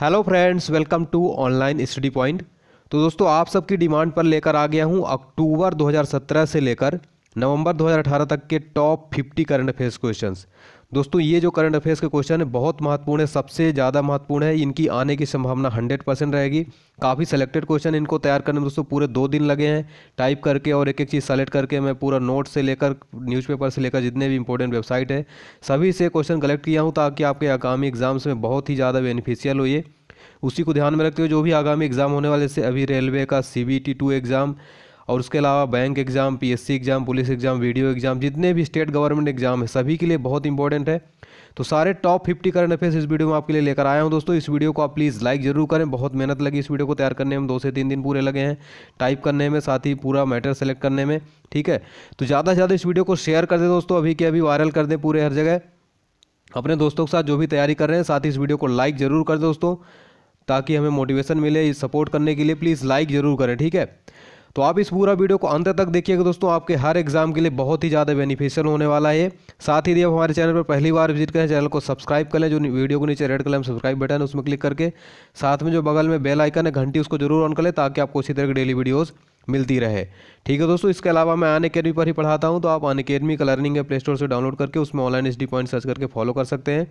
hello friends welcome to online study point तो दोस्तों आप सबकी डिमांड पर लेकर आ गया हूं अक्टूबर 2017 से लेकर नवंबर 2018 तक के टॉप 50 करंट अफेयर्स क्वेश्चंस दोस्तों ये जो करंट अफेयर्स के क्वेश्चन है बहुत महत्वपूर्ण है सबसे ज़्यादा महत्वपूर्ण है इनकी आने की संभावना हंड्रेड परसेंट रहेगी काफ़ी सेलेक्टेड क्वेश्चन इनको तैयार करने में दोस्तों पूरे दो दिन लगे हैं टाइप करके और एक एक चीज़ सेलेक्ट करके मैं पूरा नोट से लेकर न्यूज़पेपर से लेकर जितने भी इंपॉर्टेंट वेबसाइट है सभी से क्वेश्चन कलेक्ट किया हूँ ताकि आपके आगामी एग्जाम्स में बहुत ही ज़्यादा बेनिफिशियल हो ये उसी को ध्यान में रखते हुए जो भी आगामी एग्ज़ाम होने वाले से अभी रेलवे का C B T two exam और उसके अलावा bank exam PSC exam police exam video exam जितने भी स्टेट गवर्नमेंट एग्ज़ाम है सभी के लिए बहुत इंपॉर्टेंट है तो सारे टॉप फिफ्टी करंट अफेयर्स इस वीडियो में आपके लिए लेकर आया हूँ दोस्तों इस वीडियो को आप प्लीज़ लाइक जरूर करें बहुत मेहनत लगी इस वीडियो को तैयार करने में दो से तीन दिन पूरे लगे हैं टाइप करने में साथ ही पूरा मैटर सेलेक्ट करने में ठीक है तो ज़्यादा से ज़्यादा इस वीडियो को शेयर कर दें दोस्तों अभी के अभी वायरल कर दें पूरे हर जगह अपने दोस्तों के साथ जो भी तैयारी कर रहे हैं साथ ही इस वीडियो को लाइक ज़रूर कर दोस्तों ताकि हमें मोटिवेशन मिले सपोर्ट करने के लिए प्लीज़ लाइक ज़रूर करें ठीक है तो आप इस पूरा वीडियो को अंत तक देखिएगा दोस्तों आपके हर एग्जाम के लिए बहुत ही ज़्यादा बेनिफिशियल होने वाला है साथ ही यदि आप हमारे चैनल पर पहली बार विजिट करें चैनल को सब्सक्राइब करें जो वीडियो को नीचे रेड कलर में सब्सक्राइब बटन है उसमें क्लिक करके साथ में जो बगल में बेल आइकन है घंटी उसको जरूर ऑन कर लें ताकि आपको इसी तरह की डेली वीडियोज़ मिलती रहे ठीक है दोस्तों इसके अलावा मैं अन अकेडमी पर ही पढ़ाता हूँ तो आप अन अकेडमी का लर्निंग प्ले स्टोर से डाउनलोड करके उसमें ऑनलाइन एस पॉइंट सर्च करके फॉलो कर सकते हैं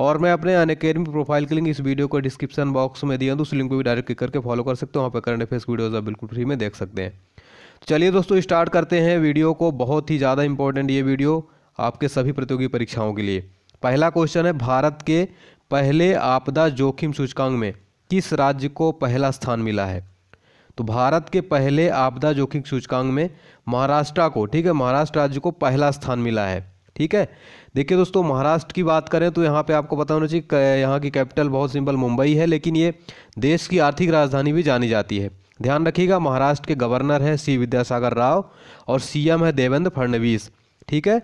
और मैं अपने अनकेडमी प्रोफाइल के लिंक इस वीडियो को डिस्क्रिप्शन बॉक्स में दिया हूँ तो उस लिंक को भी डायरेक्ट क्लिक करके फॉलो कर सकते हो वहाँ पर करंट अफेयर्स वीडियोज़ आप बिल्कुल फ्री में देख सकते हैं चलिए दोस्तों स्टार्ट करते हैं वीडियो को बहुत ही ज़्यादा इंपॉर्टेंट ये वीडियो आपके सभी प्रतियोगी परीक्षाओं के लिए पहला क्वेश्चन है भारत के पहले आपदा जोखिम सूचकांक में किस राज्य को पहला स्थान मिला है तो भारत के पहले आपदा जोखिम सूचकांक में महाराष्ट्र को ठीक है महाराष्ट्र राज्य को पहला स्थान मिला है ठीक है देखिए दोस्तों महाराष्ट्र की बात करें तो यहाँ पे आपको पता होना चाहिए यहाँ की कैपिटल बहुत सिंपल मुंबई है लेकिन ये देश की आर्थिक राजधानी भी जानी जाती है ध्यान रखिएगा महाराष्ट्र के गवर्नर हैं सी विद्यासागर राव और सीएम है देवेंद्र फडणवीस ठीक है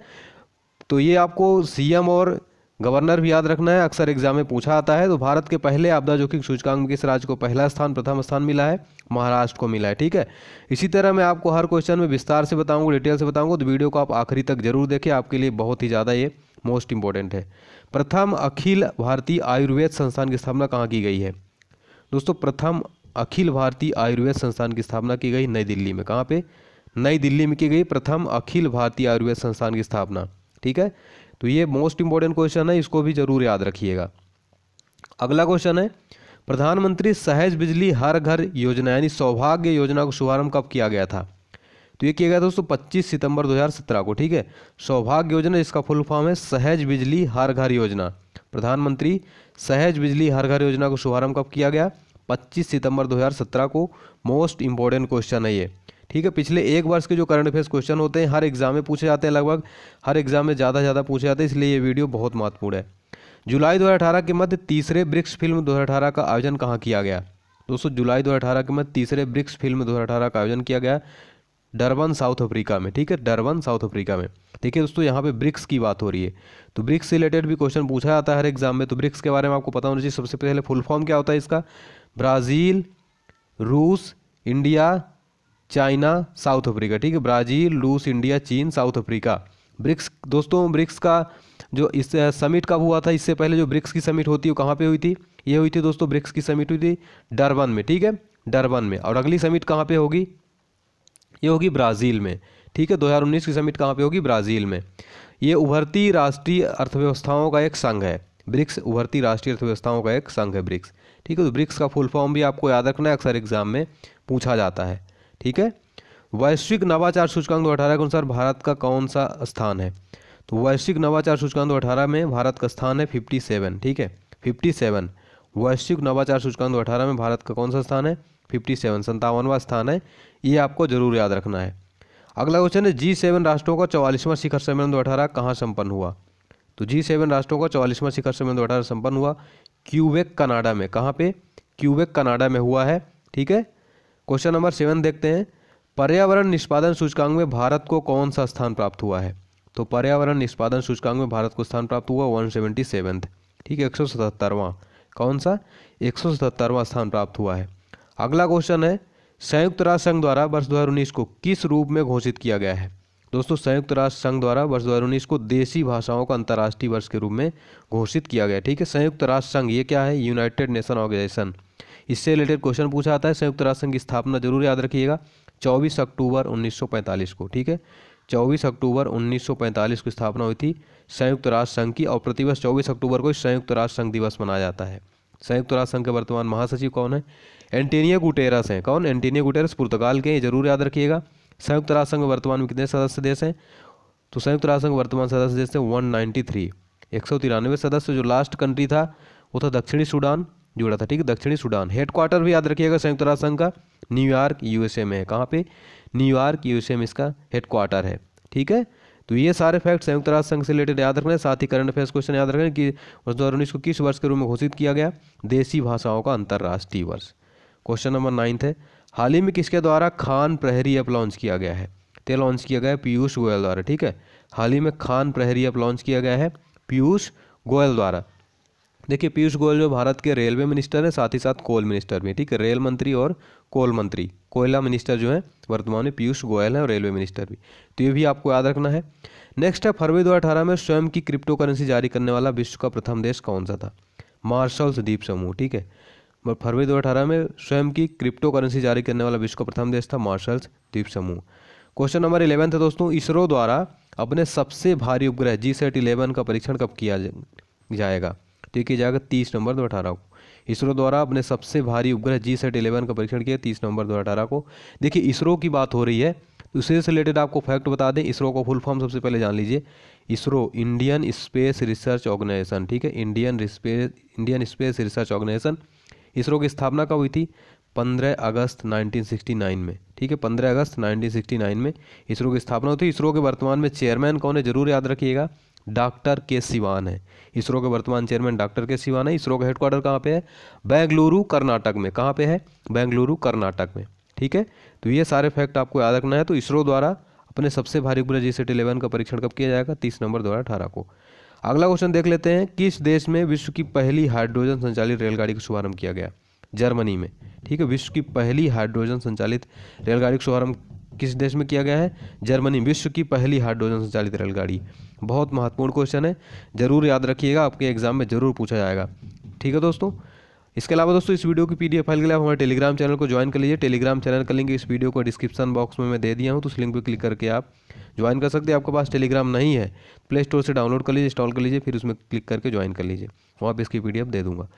तो ये आपको सीएम और गवर्नर भी याद रखना है अक्सर एग्जाम में पूछा आता है तो भारत के पहले आपदा जोखिम सूचकांक में किस राज्य को पहला स्थान प्रथम स्थान मिला है महाराष्ट्र को मिला है ठीक है इसी तरह मैं आपको हर क्वेश्चन में विस्तार से बताऊंगा डिटेल से बताऊंगा तो वीडियो को आप आखिरी तक जरूर देखें आपके लिए बहुत ही ज़्यादा ये मोस्ट इंपॉर्टेंट है प्रथम अखिल भारतीय आयुर्वेद संस्थान की स्थापना कहाँ की गई है दोस्तों प्रथम अखिल भारतीय आयुर्वेद संस्थान की स्थापना की गई नई दिल्ली में कहाँ पे नई दिल्ली में की गई प्रथम अखिल भारतीय आयुर्वेद संस्थान की स्थापना ठीक है तो ये मोस्ट इंपॉर्टेंट क्वेश्चन है इसको भी जरूर याद रखिएगा अगला क्वेश्चन है प्रधानमंत्री सहज बिजली हर घर योजना यानी सौभाग्य योजना का शुभारंभ कब किया गया था तो ये किया गया था दोस्तों पच्चीस सितंबर 2017 को ठीक है सौभाग्य योजना इसका फुल फॉर्म है सहज बिजली हर घर योजना प्रधानमंत्री सहज बिजली हर घर योजना का शुभारंभ कब किया गया 25 सितंबर 2017 को मोस्ट इंपॉर्टेंट क्वेश्चन है ये ठीक है पिछले एक वर्ष के जो करंट अफेयर्स क्वेश्चन होते हैं हर एग्जाम में पूछे जाते हैं लगभग हर एग्जाम में ज़्यादा ज़्यादा पूछे जाते हैं इसलिए ये वीडियो बहुत महत्वपूर्ण है जुलाई दो के मध्य तीसरे ब्रिक्स फिल्म दो का आयोजन कहाँ किया गया दोस्तों जुलाई दो के मध्य तीसरे ब्रिक्स फिल्म दो का आयोजन किया गया डरबन साउथ अफ्रीका में ठीक है डरबन साउथ अफ्रीका में देखिए दोस्तों यहाँ पे ब्रिक्स की बात हो रही है तो ब्रिक्स से रिलेटेड भी क्वेश्चन पूछा जाता है हर एग्जाम में तो ब्रिक्स के बारे में आपको पता होना चाहिए सबसे पहले फुल फॉर्म क्या होता है इसका ब्राज़ील रूस इंडिया चाइना साउथ अफ्रीका ठीक है ब्राज़ील रूस इंडिया चीन साउथ अफ्रीका ब्रिक्स दोस्तों ब्रिक्स का जो इस समिट कब हुआ था इससे पहले जो ब्रिक्स की समिट होती है कहाँ पे हुई थी ये हुई थी दोस्तों ब्रिक्स की समिट हुई थी डरबन में ठीक है डरबन में और अगली समिट कहाँ पे होगी ये होगी ब्राज़ील में ठीक है 2019 की समिट कहाँ पे होगी ब्राज़ील में ये उभरती राष्ट्रीय अर्थव्यवस्थाओं का एक संघ है ब्रिक्स उभरती राष्ट्रीय अर्थव्यवस्थाओं का एक संघ है ब्रिक्स ठीक है तो ब्रिक्स का फुल फॉर्म भी आपको याद रखना है अक्सर एग्जाम में पूछा जाता है ठीक है वैश्विक नवाचार सूचकांक दो अठारह के अनुसार भारत का कौन सा स्थान है तो वैश्विक नवाचार सूचकांक दो अठारह में भारत का स्थान है फिफ्टी सेवन ठीक है फिफ्टी सेवन वैश्विक नवाचार सूचकांक दो अठारह में भारत का कौन सा स्थान है फिफ्टी सेवन संतावनवा स्थान है ये आपको जरूर याद रखना है अगला क्वेश्चन है जी सेवन राष्ट्रों का चौवालीसवां शिखर सम्मेलन दो अठारह कहाँ संपन्न हुआ तो जी सेवन राष्ट्रों का चौवालीसवां शिखर सम्मेलन दो अठारह संपन्न हुआ क्यूबेक कनाडा में कहाँ पे क्यूबेक कनाडा में हुआ है ठीक है क्वेश्चन नंबर सेवन देखते हैं पर्यावरण निष्पादन सूचकांक में भारत को कौन सा स्थान प्राप्त हुआ है तो पर्यावरण निष्पादन सूचकांक में भारत को स्थान प्राप्त हुआ वन सेवेंटी सेवन ठीक है एक सौ सतहत्तरवां कौन सा एक सौ सतहत्तरवां स्थान प्राप्त हुआ है अगला क्वेश्चन है संयुक्त राष्ट्र संघ द्वारा वर्ष दो को किस रूप में घोषित किया गया है दोस्तों संयुक्त राष्ट्र संघ द्वारा वर्ष दो को देसी भाषाओं का अंतर्राष्ट्रीय वर्ष के रूप में घोषित किया गया ठीक है संयुक्त राष्ट्र संघ ये क्या है यूनाइटेड नेशन ऑर्गेनाइजेशन इससे रिलेटेड क्वेश्चन पूछा जाता है संयुक्त राष्ट्र संघ की स्थापना जरूर याद रखिएगा चौबीस अक्टूबर 1945 को ठीक है चौबीस अक्टूबर 1945 को स्थापना हुई थी संयुक्त राष्ट्र संघ की और प्रतिवर्ष चौबीस अक्टूबर को संयुक्त राष्ट्र संघ दिवस मनाया जाता है संयुक्त राष्ट्र संघ के वर्तमान महासचिव कौन है एंटेनियो गुटेरस हैं कौन एंटेनियो गुटेरस पुर्तगाल के जरूर याद रखिएगा संयुक्त राष्ट्र संघ वर्तमान में कितने सदस्य देश हैं तो संयुक्त राष्ट्र संघ वर्तमान सदस्य देश हैं वन नाइन्टी थ्री एक सौ तिरानवे सदस्य जो लास्ट कंट्री था वो था दक्षिणी सूडान जुड़ा था ठीक है दक्षिणी सूडान हेडक्वार्टर भी याद रखिएगा संयुक्त राष्ट्र संघ का न्यूयॉर्क यूएसए में है कहाँ पे न्यूयॉर्क यूएसए में इसका हेडक्वार्टर है ठीक है तो ये सारे फैक्ट संयुक्त राष्ट्र संघ से रिलेटेड याद रखना है साथ ही करंट अफेयर्स क्वेश्चन याद रखना कि वर्ष दो उन्नीस को किस वर्ष के रूप में घोषित किया गया देसी भाषाओं का अंतर्राष्ट्रीय वर्ष क्वेश्चन नंबर नाइन्थ है हाल ही में किसके द्वारा खान प्रहरी ऐप लॉन्च किया गया है तो लॉन्च किया गया है पीयूष गोयल द्वारा ठीक है हाल ही में खान प्रहरी ऐप लॉन्च किया गया है पीयूष गोयल द्वारा देखिए पीयूष गोयल जो भारत के रेलवे मिनिस्टर हैं साथ ही साथ कोल मिनिस्टर भी ठीक है रेल मंत्री और कोल मंत्री कोयला मिनिस्टर जो है वर्तमान में पीयूष गोयल है और रेलवे मिनिस्टर भी तो ये भी आपको याद रखना है नेक्स्ट है फरवरी दो में स्वयं की क्रिप्टो करेंसी जारी करने वाला विश्व का प्रथम देश कौन सा था मार्शल्स द्वीप समूह ठीक है फरवरी दो में स्वयं की क्रिप्टो करेंसी जारी करने वाला विश्व का प्रथम देश था मार्शल्स द्वीप समूह क्वेश्चन नंबर इलेवन था दोस्तों इसरो द्वारा अपने सबसे भारी उपग्रह जी सेट इलेवन का परीक्षण कब किया जाएगा देखिए जाएगा तीस नवंबर दो अठारह को इसरो द्वारा अपने सबसे भारी उपग्रह जी सेट इलेवन का परीक्षण किया तीस नवंबर दो अठारह को देखिए इसरो की बात हो रही है उसी से रिलेटेड आपको फैक्ट बता दें इसरो का फुल फॉर्म सबसे पहले जान लीजिए ISRO Indian space research organization ठीक है Indian space Indian space research organization ISRO की स्थापना कब हुई थी 15 अगस्त 1969 में ठीक है 15 अगस्त 1969 में इसरो की स्थापना हुई थी इसरो के वर्तमान में चेयरमैन कौन है जरूर याद रखिएगा डॉक्टर के सिवान है इसरो के वर्तमान चेयरमैन डॉक्टर के सिवान है इसरो का हेडक्वार्टर कहाँ पे है बेंगलुरु कर्नाटक में कहाँ पे है बेंगलुरु कर्नाटक में ठीक है तो ये सारे फैक्ट आपको याद रखना है तो इसरो द्वारा अपने सबसे भारी उपग्रह जी सेट इलेवन का परीक्षण कब किया जाएगा तीस नवंबर दो हज़ार को अगला क्वेश्चन देख लेते हैं किस देश में विश्व की पहली हाइड्रोजन संचालित रेलगाड़ी का शुभारंभ किया गया जर्मनी में ठीक है विश्व की पहली हाइड्रोजन संचालित रेलगाड़ी का शुभारंभ किस देश में किया गया है जर्मनी विश्व की पहली हाइड्रोजन संचालित रेलगाड़ी बहुत महत्वपूर्ण क्वेश्चन है जरूर याद रखिएगा आपके एग्जाम में जरूर पूछा जाएगा ठीक है दोस्तों इसके अलावा दोस्तों इस वीडियो की पीडीएफ फाइल के लिए हमारे टेलीग्राम चैनल को ज्वाइन कर लीजिए टेलीग्राम चैनल का लिंक इस वीडियो को डिस्क्रिप्शन बॉक्स में मैं दे दिया हूँ तो उस लिंक पर क्लिक करके आप ज्वाइन कर सकते हैं आपके पास टेलीग्राम नहीं है प्ले स्टोर से डाउनलोड कर लीजिए इंस्टॉल कर लीजिए फिर उसमें क्लिक करके ज्वाइन कर लीजिए वहाँ पर इसकी पी दे दूँगा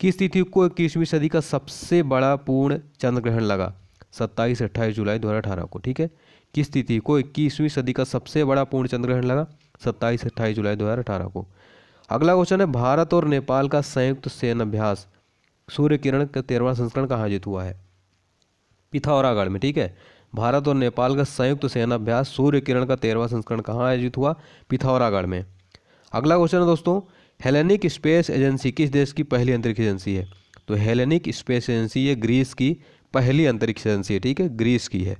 किस तिथि को इक्कीसवीं सदी का सबसे बड़ा पूर्ण चंद्र ग्रहण लगा सत्ताईस अट्ठाईस जुलाई दो को ठीक है किस तिथि को इक्कीसवीं सदी का सबसे बड़ा पूर्ण चंद्रग्रहण लगा सत्ताईस अट्ठाईस जुलाई दो को अगला क्वेश्चन है भारत और नेपाल का संयुक्त सेन अभ्यास सूर्य किरण का तेरहवा संस्करण कहाँ आयोजित हुआ है पिथौरागढ़ में ठीक है भारत और नेपाल का संयुक्त सेनाभ्यास अभ्यास सूर्य किरण का तेरहवा संस्करण कहाँ आयोजित हुआ पिथौरागढ़ में अगला क्वेश्चन है दोस्तों हेलेनिक स्पेस एजेंसी किस देश की पहली अंतरिक्ष एजेंसी है तो हेलेनिक स्पेस एजेंसी ये ग्रीस की पहली अंतरिक्ष एजेंसी है ठीक है ग्रीस की है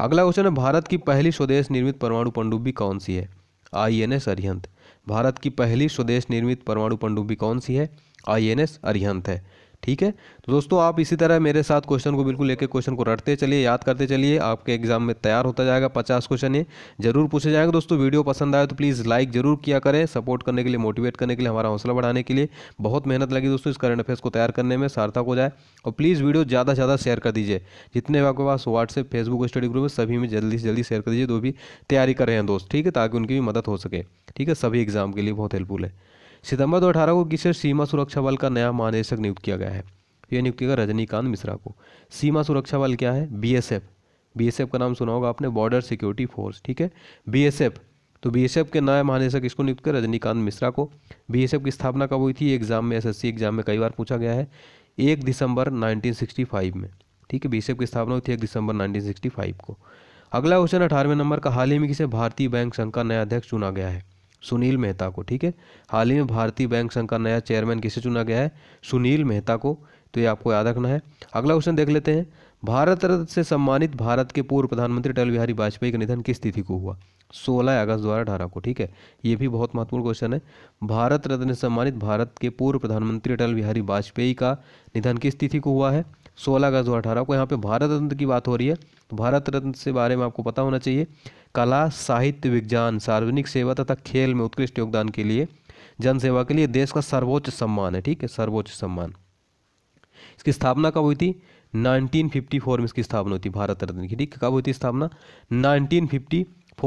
अगला क्वेश्चन है भारत की पहली स्वदेश निर्मित परमाणु पनडुब्बी कौन सी है आई एन एस अरिहंत भारत की पहली स्वदेश निर्मित परमाणु पनडुब्बी कौन सी है आई एन एस अरिहंत है ठीक है तो दोस्तों आप इसी तरह मेरे साथ क्वेश्चन को बिल्कुल लेके क्वेश्चन को रटते चलिए याद करते चलिए आपके एग्जाम में तैयार होता जाएगा पचास क्वेश्चन ये जरूर पूछे जाएंगे दोस्तों वीडियो पसंद आए तो प्लीज़ लाइक जरूर किया करें सपोर्ट करने के लिए मोटिवेट करने के लिए हमारा हौसला बढ़ाने के लिए बहुत मेहनत लगी दोस्तों इस करंट अफेयर्स को तैयार करने में सार्थक हो जाए और प्लीज़ वीडियो ज़्यादा से ज़्यादा शेयर कर दीजिए जितने भी आपके पास व्हाट्सएप फेसबुक स्टडी ग्रुप है सभी में जल्दी से जल्दी शेयर कर दीजिए जो भी तैयारी कर रहे हैं दोस्त ठीक है ताकि उनकी भी मदद हो सके ठीक है सभी एग्जाम के लिए बहुत हेल्पफुल है सितंबर अठारह को किसे सीमा सुरक्षा बल का नया महानिदेशक नियुक्त किया गया है यह नियुक्त किया रजनीकांत मिश्रा को सीमा सुरक्षा बल क्या है एस बीएसएफ का नाम सुना होगा आपने बॉर्डर सिक्योरिटी फोर्स ठीक है बीएसएफ तो बीएसएफ के नए महानिदेशक इसको नियुक्त कर रजनीकांत मिश्रा को बीएसएफ की स्थापना कब हुई थी एग्जाम में एसएससी एग्जाम में कई बार पूछा गया है एक दिसंबर 1965 में ठीक है बीएसएफ की स्थापना हुई थी एक दिसंबर फाइव को अगला क्वेश्चन अठारहवें नंबर का हाल ही में किसे भारतीय बैंक संघ का नया अध्यक्ष चुना गया है सुनील मेहता को ठीक है हाल ही में भारतीय बैंक संघ का नया चेयरमैन किसे चुना गया है सुनील मेहता को तो ये आपको याद रखना है अगला क्वेश्चन देख लेते हैं भारत रत्न से सम्मानित भारत के पूर्व प्रधानमंत्री अटल बिहारी वाजपेयी का निधन किस तिथि को हुआ 16 अगस्त दो अठारह को ठीक है ये भी बहुत महत्वपूर्ण क्वेश्चन है भारत रत्न से सम्मानित भारत के पूर्व प्रधानमंत्री अटल बिहारी वाजपेयी का निधन किस तिथि को हुआ है सोलह अगस्त दो अठारह को यहाँ पे भारत रत्न की बात हो रही है तो भारत रत्न से बारे में आपको पता होना चाहिए कला साहित्य विज्ञान सार्वजनिक सेवा तथा खेल में उत्कृष्ट योगदान के लिए जनसेवा के लिए देश का सर्वोच्च सम्मान है ठीक है सर्वोच्च सम्मान इसकी स्थापना कब हुई थी 1954 में इसकी स्थापना हुई थी भारत रत्न की ठीक कब हुई थी स्थापना 1954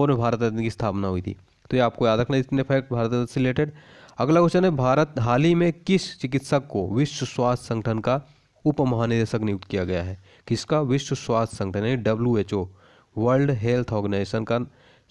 में भारत रत्न की स्थापना हुई थी तो ये आपको याद रखना इतने फैक्ट भारत रत्न से रिलेटेड अगला क्वेश्चन है भारत हाल ही में किस चिकित्सक को विश्व स्वास्थ्य संगठन का उप महानिदेशक नियुक्त किया गया है किसका विश्व स्वास्थ्य संगठन यानी W H world health organization का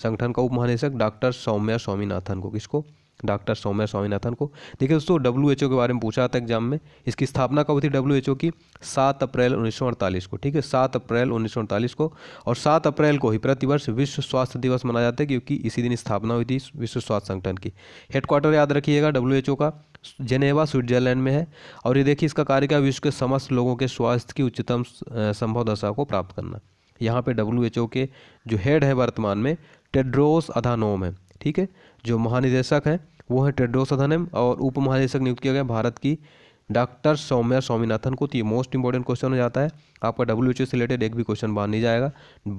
संगठन का उप महानिदेशक डॉक्टर सौम्या स्वामीनाथन को किसको डॉक्टर सौम्या स्वामीनाथन को देखिए दोस्तों डब्ल्यू एच के बारे में पूछा था एग्जाम में इसकी स्थापना कब थी डब्ल्यू एच की सात अप्रैल उन्नीस को ठीक है सात अप्रैल उन्नीस को और सात अप्रैल को ही प्रतिवर्ष विश्व स्वास्थ्य दिवस मनाया जाता है क्योंकि इसी दिन स्थापना हुई थी विश्व स्वास्थ्य संगठन की हेडक्वार्टर याद रखिएगा डब्ल्यू का जेनेवा स्विट्जरलैंड में है और ये देखिए इसका कार्य क्या विश्व के समस्त लोगों के स्वास्थ्य की उच्चतम संभव दशा को प्राप्त करना यहाँ पे डब्ल्यू के जो हेड है वर्तमान में टेड्रोस अधानोम है ठीक है जो महानिदेशक हैं वो है टेड्रोस अधानम और उप महानिदेशक नियुक्त किया गया भारत की डॉक्टर सौम्या स्वामीनाथन को तो ये मोस्ट इंपॉर्टेंट क्वेश्चन हो जाता है आपका डब्ल्यू से रिलेटेड एक भी क्वेश्चन बांध नहीं जाएगा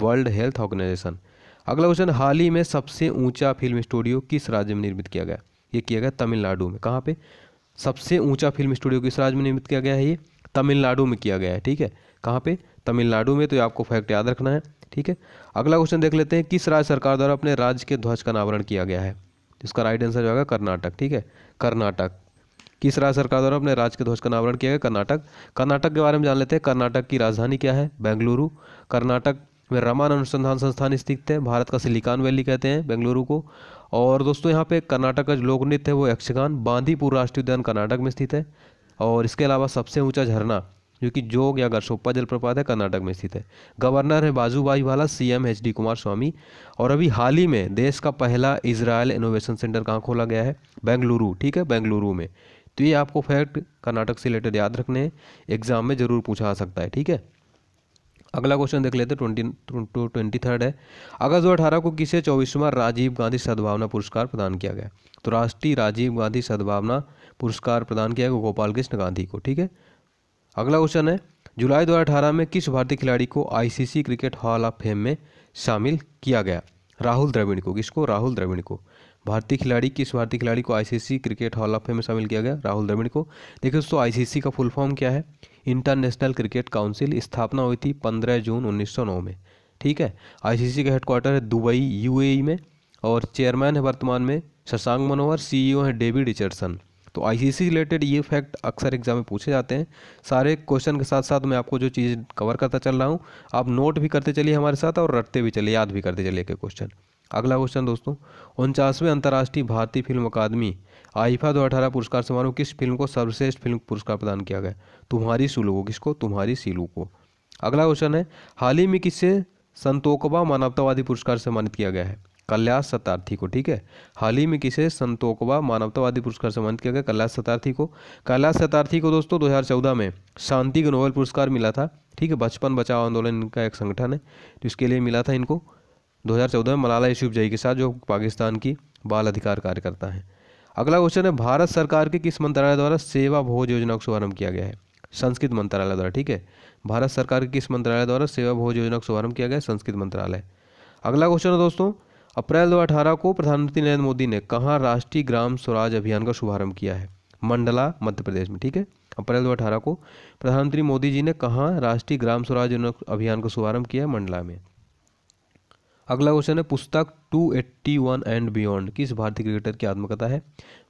वर्ल्ड हेल्थ ऑर्गेनाइजेशन अगला क्वेश्चन हाल ही में सबसे ऊंचा फिल्म स्टूडियो किस राज्य में निर्मित किया गया ये किया गया तमिलनाडु में कहाँ पे सबसे ऊंचा फिल्म स्टूडियो किस राज्य में निर्मित किया गया है ये तमिलनाडु में किया गया है ठीक है कहाँ पे तमिलनाडु में तो आपको फैक्ट याद रखना है ठीक है अगला क्वेश्चन देख लेते हैं किस राज्य सरकार द्वारा अपने राज्य के ध्वज का अनावरण किया गया है इसका राइट आंसर जो होगा कर्नाटक ठीक है कर्नाटक किस राज्य सरकार द्वारा अपने राज्य के ध्वज का अनावरण किया गया कर्नाटक कर्नाटक के बारे में जान लेते हैं कर्नाटक की राजधानी क्या है बेंगलुरु कर्नाटक में रमन अनुसंधान संस्थान स्थित है भारत का सिलिकॉन वैली कहते हैं बेंगलुरु को और दोस्तों यहाँ पे कर्नाटक का जो लोक नृत्य है वो यक्षगान बांदीपुर राष्ट्रीय उद्यान कर्नाटक में स्थित है और इसके अलावा सबसे ऊंचा झरना जो कि जोग या गरसोप्पा जलप्रपात है कर्नाटक में स्थित है गवर्नर है बाजूबाई Vala C M H D Kumaraswamy और अभी हाल ही में देश का पहला इसराइल इनोवेशन सेंटर कहाँ खोला गया है बेंगलुरु ठीक है बेंगलुरु में तो ये आपको फैक्ट कर्नाटक से रिलेटेड याद रखने हैं एग्ज़ाम में ज़रूर पूछा आ सकता है ठीक है अगला क्वेश्चन देख लेते ट्वेंटी टू ट्वेंटी थर्ड है अगस्त दो अठारह को किसे चौबीसवां राजीव गांधी सद्भावना पुरस्कार प्रदान किया गया तो राष्ट्रीय राजीव गांधी सद्भावना पुरस्कार प्रदान किया गया गोपाल कृष्ण गांधी को ठीक है अगला क्वेश्चन है जुलाई दो अठारह में किस भारतीय खिलाड़ी को I cricket hall of fame में शामिल किया गया राहुल द्रविण को किसको राहुल द्रविण को भारतीय खिलाड़ी किस भारतीय खिलाड़ी को ICC cricket hall of fame में शामिल किया गया राहुल द्रविड़ को देखिए दोस्तों आईसीसी का फुल फॉर्म क्या है इंटरनेशनल क्रिकेट काउंसिल स्थापना हुई थी 15 जून 1909 में ठीक है आईसीसी का हेडक्वार्टर है दुबई यूएई e में और चेयरमैन है वर्तमान में शशांक मनोहर सीईओ e है डेविड रिचर्डसन तो आईसीसी रिलेटेड ये फैक्ट अक्सर एग्जाम में पूछे जाते हैं सारे क्वेश्चन के साथ साथ मैं आपको जो चीज़ कवर करता चल रहा हूँ आप नोट भी करते चलिए हमारे साथ और रटते भी चलिए याद भी करते चलिए के क्वेश्चन अगला क्वेश्चन दोस्तों उनचासवें अंतर्राष्ट्रीय भारतीय फिल्म अकादमी आईफा दो अठारह पुरस्कार समारोह किस फिल्म को सर्वश्रेष्ठ फिल्म पुरस्कार प्रदान किया गया तुम्हारी सुलू को किसको तुम्हारी सीलू को अगला क्वेश्चन है हाल ही में किससे संतोकबा मानवतावादी पुरस्कार सम्मानित किया गया है कल्यास सतार्थी को ठीक है हाल ही में किसे संतोकबा मानवतावादी पुरस्कार सम्मानित किया गया कैलाश सतार्थी को कैलाश सतार्थी को दोस्तों 2014 में शांति का नोबेल पुरस्कार मिला था ठीक है बचपन बचाओ आंदोलन इनका एक संगठन है जिसके लिए मिला था इनको 2014 में मलाला यूसुफ जई के साथ जो पाकिस्तान की बाल अधिकार कार्यकर्ता हैं अगला क्वेश्चन है भारत सरकार के किस मंत्रालय द्वारा सेवा भोज योजना का शुभारंभ किया गया है संस्कृत मंत्रालय द्वारा ठीक है भारत सरकार के किस मंत्रालय द्वारा सेवा भोज योजना का शुभारंभ किया गया है संस्कृत मंत्रालय अगला क्वेश्चन है दोस्तों अप्रैल दो को प्रधानमंत्री नरेंद्र मोदी ने कहाँ राष्ट्रीय ग्राम स्वराज अभियान का शुभारंभ किया है मंडला मध्य प्रदेश में ठीक है अप्रैल दो को प्रधानमंत्री मोदी जी ने कहाँ राष्ट्रीय ग्राम स्वराज अभियान का शुभारंभ किया मंडला में अगला क्वेश्चन है पुस्तक 281 एंड बियॉन्ड किस भारतीय क्रिकेटर की आत्मकथा है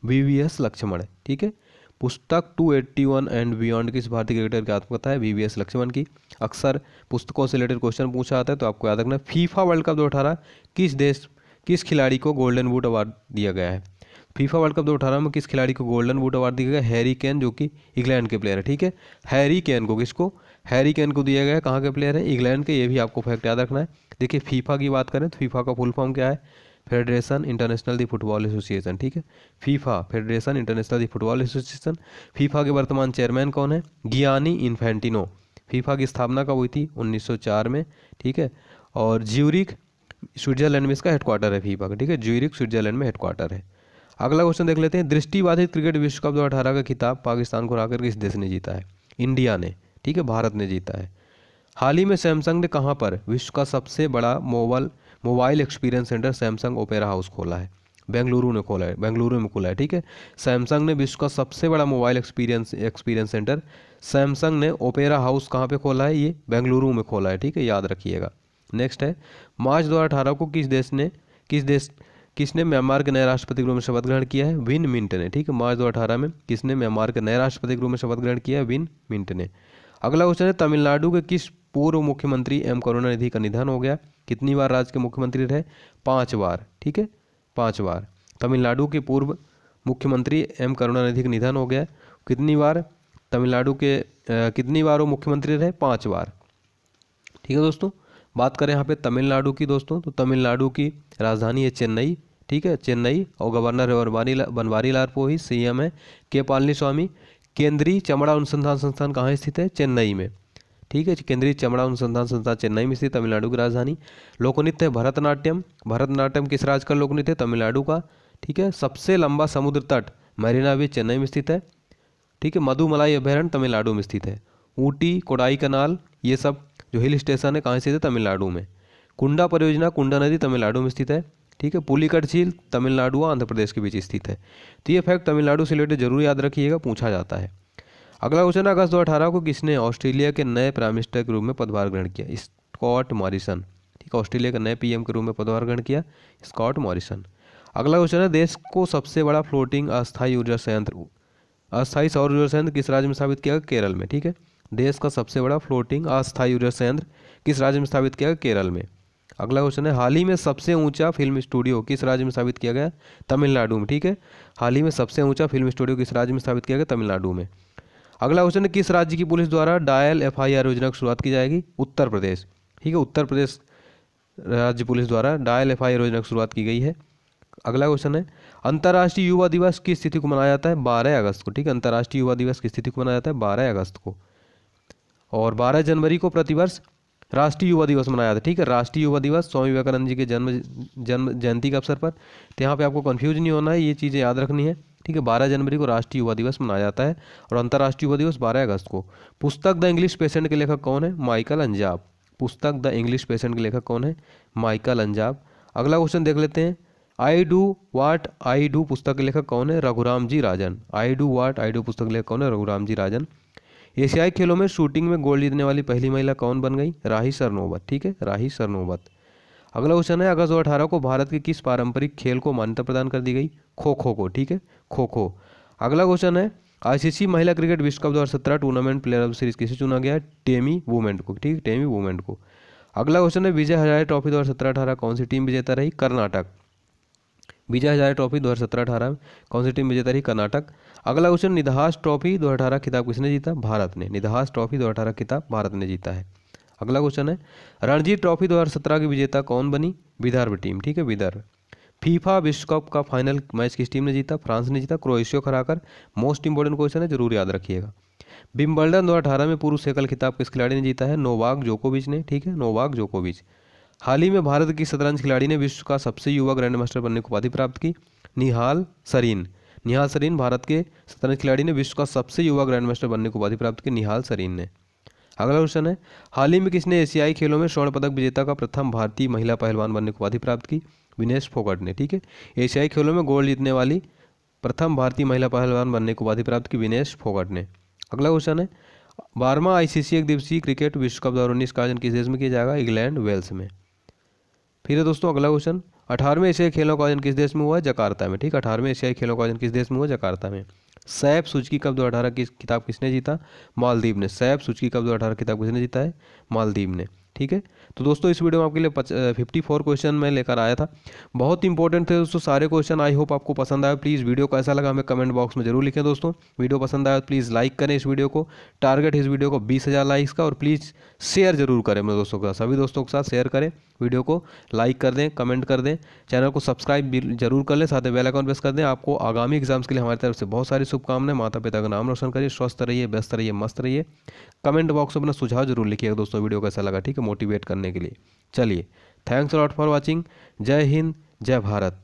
वी वी एस लक्ष्मण ठीक है पुस्तक 281 एंड बियॉन्ड किस भारतीय क्रिकेटर की आत्मकथा है वी वी एस लक्ष्मण की अक्सर पुस्तकों से रिलेटेड क्वेश्चन पूछा आता है तो आपको याद रखना फीफा वर्ल्ड कप दो किस देश किस खिलाड़ी को गोल्डन बूट अवार्ड दिया गया है फीफा वर्ल्ड कप दो अठारह में किस खिलाड़ी को गोल्डन बूट अवार्ड दिया गया हैरी केन जो कि इंग्लैंड के प्लेयर है ठीक है हैरी केन को किसको हैरी केन को दिया गया है कहाँ के प्लेयर है इंग्लैंड के ये भी आपको फैक्ट याद रखना है देखिए फीफा की बात करें तो फीफा का फुल फॉर्म क्या है federation international the football association ठीक है FIFA federation international the football association FIFA के वर्तमान चेयरमैन कौन है गियानी इन्फेंटिनो फीफा की स्थापना कब हुई थी 1904 में ठीक है और ज्यूरिक स्विट्जरलैंड में इसका हेडक्वार्टर है फीफा का ठीक है ज्यूरिक स्विट्जरलैंड में हेडक्वार्टर है अगला क्वेश्चन देख लेते हैं दृष्टिबाधित क्रिकेट विश्व कप दो का खिताब पाकिस्तान को हराकर किस देश ने जीता है इंडिया ने ठीक है भारत ने जीता है हाल ही में सैमसंग ने कहाँ पर विश्व का सबसे बड़ा mobile mobile experience centre Samsung opera house खोला है बेंगलुरु ने खोला है बेंगलुरु में खोला है ठीक है सैमसंग ने विश्व का सबसे बड़ा mobile experience experience centre Samsung ने ओपेरा हाउस कहाँ पे खोला है ये बेंगलुरु में खोला है ठीक है याद रखिएगा नेक्स्ट है मार्च दो को किस देश ने किस देश किसने म्यांमार के नए राष्ट्रपति के रूप में शपथ ग्रहण किया है विन मिंट ने ठीक है मार्च दो में किसने म्यांमार के नए राष्ट्रपति के रूप में शपथ ग्रहण किया है विन मिंट ने अगला क्वेश्चन है तमिलनाडु के किस पूर्व मुख्यमंत्री एम करुणानिधि का निधन हो गया कितनी बार राज्य के मुख्यमंत्री रहे पाँच बार ठीक है पाँच बार तमिलनाडु के पूर्व मुख्यमंत्री एम करुणानिधि का निधन हो गया कितनी बार तमिलनाडु के आ, कितनी बार वो मुख्यमंत्री रहे पाँच बार ठीक है दोस्तों बात करें यहाँ पे तमिलनाडु की दोस्तों तो तमिलनाडु की राजधानी है चेन्नई ठीक है चेन्नई और गवर्नर है बनवारी ला, बनवारी लाल पोही सी एम है के पालनी स्वामी केंद्रीय चमड़ा अनुसंधान संस्थान कहाँ स्थित है चेन्नई में ठीक है केंद्रीय चमड़ा अनुसंधान संस्थान चेन्नई में स्थित तमिलनाडु की राजधानी लोकनृत्य है भरतनाट्यम भरतनाट्यम किस राज्य का लोकनृत्य है तमिलनाडु का ठीक है सबसे लंबा समुद्र तट मरीना बीच चेन्नई में स्थित है ठीक है मधुमलाई अभ्यारण्य तमिलनाडु में स्थित है ऊटी कोडाई कनाल ये सब जो हिल स्टेशन है कहाँ स्थित है तमिलनाडु में कुंडा परियोजना कुंडा नदी तमिलनाडु में स्थित है ठीक है पुलिकट झील तमिलनाडु और आंध्र प्रदेश के बीच स्थित है तो ये फैक्ट तमिलनाडु से रिलेटेड जरूर याद रखिएगा पूछा जाता है अगला क्वेश्चन अगस्त दो को किसने ऑस्ट्रेलिया के नए प्राइम मिनिस्टर के रूप में पदभार ग्रहण किया स्कॉट मॉरिसन ठीक है ऑस्ट्रेलिया के नए पीएम के रूप में पदभार ग्रहण किया स्कॉट मॉरिसन अगला क्वेश्चन है देश को सबसे बड़ा फ्लोटिंग अस्थायी ऊर्जा संयंत्र अस्थायी सौर ऊर्जा संयंत्र किस राज्य में स्थापित किया केरल में ठीक है देश का सबसे बड़ा फ्लोटिंग अस्थायी ऊर्जा संयंत्र किस राज्य में स्थापित किया केरल में अगला क्वेश्चन है हाल ही में सबसे ऊंचा फिल्म स्टूडियो किस राज्य में स्थापित किया गया तमिलनाडु में ठीक है हाल ही में सबसे ऊंचा फिल्म स्टूडियो किस राज्य में स्थापित किया गया तमिलनाडु में अगला क्वेश्चन है किस राज्य की पुलिस द्वारा डायल एफआईआर योजना की शुरुआत की जाएगी उत्तर प्रदेश ठीक है उत्तर प्रदेश राज्य पुलिस द्वारा डायल एफआईआर योजना की शुरुआत की गई है अगला क्वेश्चन है अंतर्राष्ट्रीय युवा दिवस किस स्थिति को मनाया जाता है बारह अगस्त को ठीक है अंतर्राष्ट्रीय युवा दिवस किस स्थिति को मनाया जाता है बारह अगस्त को और बारह जनवरी को प्रतिवर्ष राष्ट्रीय युवा दिवस मनाया जाता है ठीक है राष्ट्रीय युवा दिवस स्वामी विवेकानंद जी के जन्म जन्म जयंती के अवसर पर तो यहाँ पर आपको कन्फ्यूज नहीं होना है ये चीज़ें याद रखनी है ठीक है बारह जनवरी को राष्ट्रीय युवा दिवस मनाया जाता है और अंतर्राष्ट्रीय युवा दिवस बारह अगस्त को पुस्तक द इंग्लिश पेशेंट के लेखक कौन है माइकल अंजाब पुस्तक द इंग्लिश पेशेंट के लेखक कौन है माइकल अंजाब अगला क्वेश्चन देख लेते हैं आई डू वाट आई डू पुस्तक के लेखक कौन है Raghuram G Rajan I do what I do पुस्तक लेखक कौन है रघुराम जी राजन एशियाई खेलों में शूटिंग में गोल्ड जीतने वाली पहली महिला कौन बन गई राही सरनोबत ठीक है राही सरनोबत अगला क्वेश्चन है अगस्त दो अठारह को भारत के किस पारंपरिक खेल को मान्यता प्रदान कर दी गई खो खो को ठीक है खो खो अगला क्वेश्चन है आईसीसी महिला क्रिकेट विश्व कप दो हज़ार सत्रह टूर्नामेंट प्लेयर ऑफ सीरीज किसे चुना गया टेमी वूमेंट को ठीक है टेमी वूमेंट को अगला क्वेश्चन है विजय हजारे ट्रॉफी दो हज़ार सत्रह अठारह कौन सी टीम विजेता रही कर्नाटक विजय हजारे ट्रॉफी दो हज़ार सत्रह अठारह कौन सी टीम विजेता रही कर्नाटक अगला क्वेश्चन निदहास ट्रॉफी दो हज़ार अठारह खिताब किसने जीता भारत ने निधास ट्रॉफी दो हज़ार अठारह खिताब भारत ने जीता है अगला क्वेश्चन है रणजी ट्रॉफी 2017 की विजेता कौन बनी विदर्भ टीम ठीक है विदर्भ फीफा विश्व कप का फाइनल मैच किस टीम ने जीता फ्रांस ने जीता क्रोएशियो को हराकर मोस्ट इंपॉर्टेंट क्वेश्चन है जरूर याद रखिएगा बिम्बल्डन दो अठारह में पुरुष एकल खिताब किस खिलाड़ी ने जीता है नोवाक जोकोविच ने ठीक है नोवाक जोकोविच हाल ही में भारत की शतरंज खिलाड़ी ने विश्व का सबसे युवा ग्रैंड मास्टर बनने की उपाधि प्राप्त की निहाल सरीन निहाल सरीन भारत के शतरंज खिलाड़ी ने विश्व का सबसे युवा ग्रैंड मास्टर बनने की उपाधि प्राप्त की निहाल सरीन ने अगला क्वेश्चन है हाल ही में किसने एशियाई खेलों में स्वर्ण पदक विजेता का प्रथम भारतीय महिला पहलवान बनने की उपाधि प्राप्त की विनेश फोगट ने ठीक है एशियाई खेलों में गोल्ड जीतने वाली प्रथम भारतीय महिला पहलवान बनने की उपाधि प्राप्त की विनेश फोगट ने अगला क्वेश्चन है बारहवा आईसीसी एक दिवसीय क्रिकेट विश्व कप दौर उन्नीस का आयोजन किस देश में किया जाएगा इंग्लैंड वेल्स में फिर है दोस्तों अगला क्वेश्चन अठारहवें एशियाई खेलों का आयोजन किस देश में हुआ जकार्ता में ठीक है अठारहवें एशियाई खेलों का आयोजन किस देश में हुआ जकार्ता में सैफ सूचकी कप अठारह की किताब किसने जीता मालदीव ने सैफ सूचकी कप अठारह किताब किसने जीता है मालदीव ने ठीक है तो दोस्तों इस वीडियो में आपके लिए पच फिफ्टी फोर क्वेश्चन मैं लेकर आया था बहुत इंपॉर्टेंट थे दोस्तों सारे क्वेश्चन आई होप आपको पसंद आया प्लीज़ वीडियो कैसा लगा हमें कमेंट बॉक्स में जरूर लिखें दोस्तों वीडियो पसंद आया तो प्लीज़ लाइक करें इस वीडियो को टारगेट इस वीडियो को बीस हज़ार लाइक्स का और प्लीज़ शेयर जरूर करें मेरे दोस्तों के साथ सभी दोस्तों के साथ शेयर करें वीडियो को लाइक कर दें कमेंट कर दें चैनल को सब्सक्राइब जरूर कर लें साथ ही बेल आइकॉन प्रेस कर दें आपको आगामी एग्जाम्स के लिए हमारी तरफ से बहुत सारी शुभकामनाएं माता पिता का नाम रोशन करिए स्वस्थ रहिए व्यस्त रहिए मस्त रहिए कमेंट बॉक्स में अपना सुझाव जरूर लिखिएगा दोस्तों वीडियो कैसा लगा ठीक है मोटिवेट करने के लिए चलिए थैंक्स लॉट फॉर वॉचिंग जय हिंद जय भारत